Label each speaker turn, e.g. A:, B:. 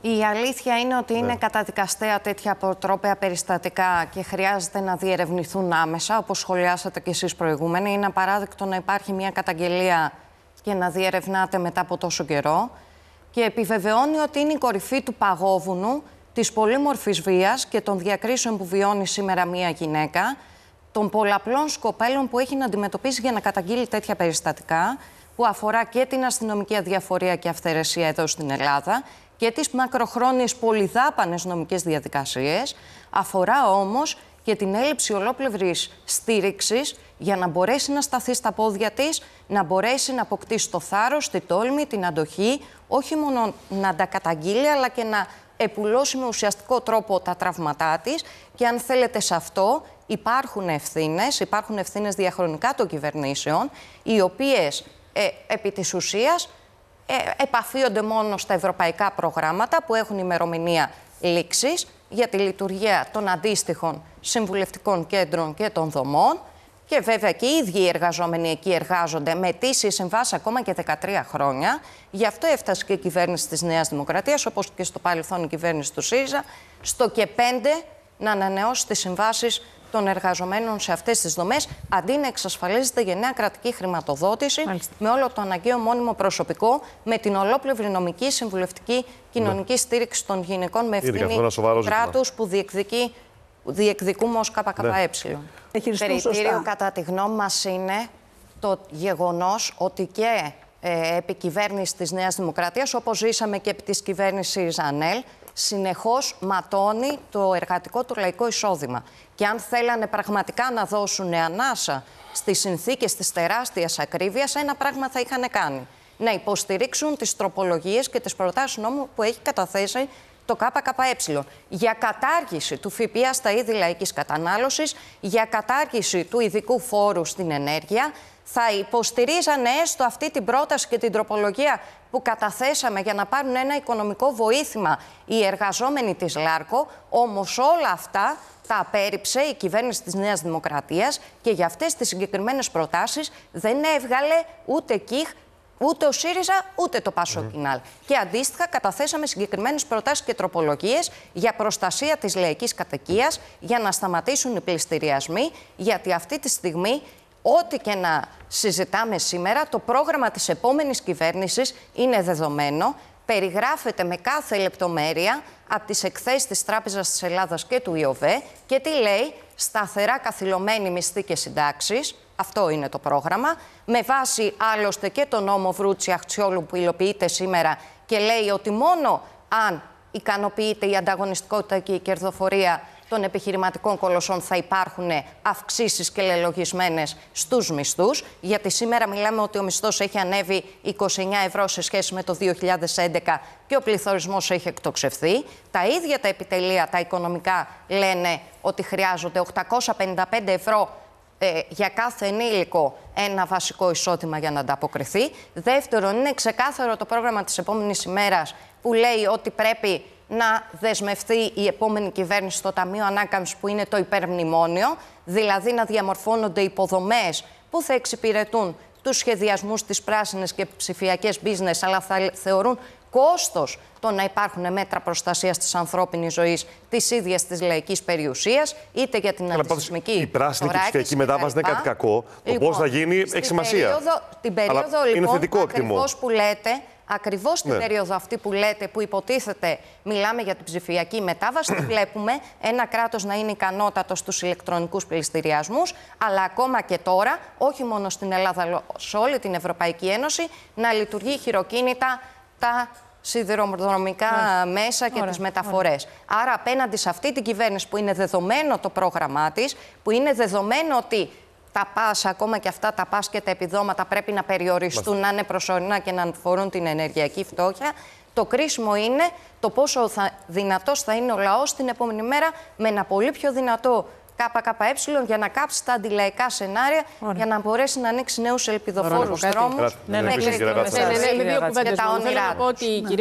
A: Η αλήθεια είναι ότι είναι ναι. καταδικαστέα τέτοια αποτρόπαια περιστατικά και χρειάζεται να διερευνηθούν άμεσα, όπως σχολιάσατε και εσείς προηγούμενοι. Είναι απαράδεκτο να υπάρχει μια καταγγελία και να διερευνάτε μετά από τόσο καιρό. Και επιβεβαιώνει ότι είναι η κορυφή του παγόβουνου, της πολύμορφης βίας και των διακρίσεων που βιώνει σήμερα μια γυναίκα, των πολλαπλών σκοπέλων που έχει να αντιμετωπίσει για να καταγγείλει τέτοια περιστατικά που αφορά και την αστυνομική αδιαφορία και αυθαιρεσία εδώ στην Ελλάδα και τις μακροχρόνιες πολυδάπανες νομικές διαδικασίες. Αφορά όμως και την έλλειψη ολόπλευρης στήριξης για να μπορέσει να σταθεί στα πόδια της, να μπορέσει να αποκτήσει το θάρρος, τη τόλμη, την αντοχή, όχι μόνο να τα αλλά και να επουλώσει με ουσιαστικό τρόπο τα τραύματά της και αν θέλετε σε αυτό υπάρχουν ευθύνες, υπάρχουν ευθύνες διαχρονικά των κυβερνήσεων, οι οποίες ε, επί της ουσίας ε, επαφίονται μόνο στα ευρωπαϊκά προγράμματα που έχουν ημερομηνία λήξης για τη λειτουργία των αντίστοιχων συμβουλευτικών κέντρων και των δομών και βέβαια και οι ίδιοι οι εργαζόμενοι εκεί εργάζονται με αιτήσεις συμβάσεις ακόμα και 13 χρόνια. Γι' αυτό έφτασε και η κυβέρνηση της Νέας Δημοκρατίας, όπως και στο παρελθόν η κυβέρνηση του ΣΥΡΙΖΑ, στο και πέντε να ανανεώσει τις συμβάσεις των εργαζομένων σε αυτές τις δομές, αντί να εξασφαλίζεται νέα κρατική χρηματοδότηση με όλο το αναγκαίο μόνιμο προσωπικό, με την ολόπλευρη νομική, συμβουλευτική, κοινωνική ναι. στήριξη των γυναικών με ευθύνη κράτους που διεκδικεί διεκδικούμε ως ΚΚΕ. Ναι. Ε, Περιτήριο κατά τη γνώμη μας είναι το γεγονός ότι και ε, επί κυβέρνησης της Νέας Δημοκρατίας, όπως ζήσαμε και επί της κυβέρνησης Ανέλ, συνεχώς ματώνει το εργατικό του λαϊκό εισόδημα. Και αν θέλανε πραγματικά να δώσουν ανάσα στις συνθήκες της τεράστιας ακρίβειας, ένα πράγμα θα είχαν κάνει. Να υποστηρίξουν τις τροπολογίες και τις προτάσεις νόμου που έχει καταθέσει το ΚΚΕ, για κατάργηση του ΦΠΑ στα είδη λαϊκής κατανάλωσης, για κατάργηση του ειδικού φόρου στην ενέργεια, θα υποστηρίζανε έστω αυτή την πρόταση και την τροπολογία που καταθέσαμε για να πάρουν ένα οικονομικό βοήθημα οι εργαζόμενοι της ΛΑΡΚΟ, όμως όλα αυτά τα απέρριψε η κυβέρνηση της Νέας Δημοκρατίας και για αυτές τις συγκεκριμένες προτάσεις δεν έβγαλε ούτε κιχ Ούτε ο ΣΥΡΙΖΑ ούτε το ΠΑΣΟΚΙΝΑΛ. Mm. Και αντίστοιχα, καταθέσαμε συγκεκριμένες προτάσεις και τροπολογίες για προστασία της λαϊκής κατοικίας, για να σταματήσουν οι πληστηριασμοί, γιατί αυτή τη στιγμή ό,τι και να συζητάμε σήμερα, το πρόγραμμα της επόμενης κυβέρνησης είναι δεδομένο, περιγράφεται με κάθε λεπτομέρεια από τις εκθέσεις της Τράπεζας της Ελλάδας και του ΙΟΒΕ και τι λέει σταθερά καθυλωμένη μισθή και συντάξεις, αυτό είναι το πρόγραμμα. Με βάση άλλωστε και τον νόμο Βρούτσι Αχτσιόλου που υλοποιείται σήμερα και λέει ότι μόνο αν ικανοποιείται η ανταγωνιστικότητα και η κερδοφορία των επιχειρηματικών κολοσσών θα υπάρχουν αυξήσεις και λελογισμένες στους μισθούς. Γιατί σήμερα μιλάμε ότι ο μισθός έχει ανέβει 29 ευρώ σε σχέση με το 2011 και ο πληθωρισμός έχει εκτοξευθεί. Τα ίδια τα επιτελεία, τα οικονομικά, λένε ότι χρειάζονται 855 ευρώ ε, για κάθε ενήλικο ένα βασικό εισόδημα για να ανταποκριθεί. Δεύτερον, είναι ξεκάθαρο το πρόγραμμα της επόμενης ημέρας που λέει ότι πρέπει να δεσμευτεί η επόμενη κυβέρνηση στο Ταμείο Ανάκαμψης που είναι το υπερμνημόνιο, δηλαδή να διαμορφώνονται υποδομές που θα εξυπηρετούν τους σχεδιασμούς της πράσινης και ψηφιακές business, αλλά θα θεωρούν κόστος το να υπάρχουν μέτρα προστασίας της ανθρώπινης ζωής της ίδιας της λαϊκής περιουσίας, είτε για την αντισημική. Η πράσινη και η ψηφιακή μετάβαση δεν είναι κάτι κακό. Το λοιπόν, πώ θα γίνει έχει σημασία. Περίοδο, την περίοδο Αλλά λοιπόν, είναι ακριβώς που λέτε, Ακριβώς την ναι. περίοδο αυτή που λέτε, που υποτίθεται μιλάμε για την ψηφιακή μετάβαση, βλέπουμε ένα κράτος να είναι ικανότατο στους ηλεκτρονικούς πληστηριασμούς, αλλά ακόμα και τώρα, όχι μόνο στην Ελλάδα, σε όλη την Ευρωπαϊκή Ένωση, να λειτουργεί χειροκίνητα τα σιδηροδρομικά μέσα και τις μεταφορές. Άρα, απέναντι σε αυτή την κυβέρνηση που είναι δεδομένο το πρόγραμμά της, που είναι δεδομένο ότι τα πας, ακόμα και αυτά τα πας και τα επιδόματα πρέπει να περιοριστούν, να είναι προσωρινά και να αφορούν την ενεργειακή φτώχεια. Το κρίσιμο είναι το πόσο θα, δυνατός θα είναι ο λαός την επόμενη μέρα με ένα πολύ πιο δυνατό ΚΚΕ για να κάψει τα αντιλαϊκά σενάρια για να μπορέσει να ανοίξει νέους ελπιδοφόρου δρόμου. Ναι, ναι, ναι, ναι,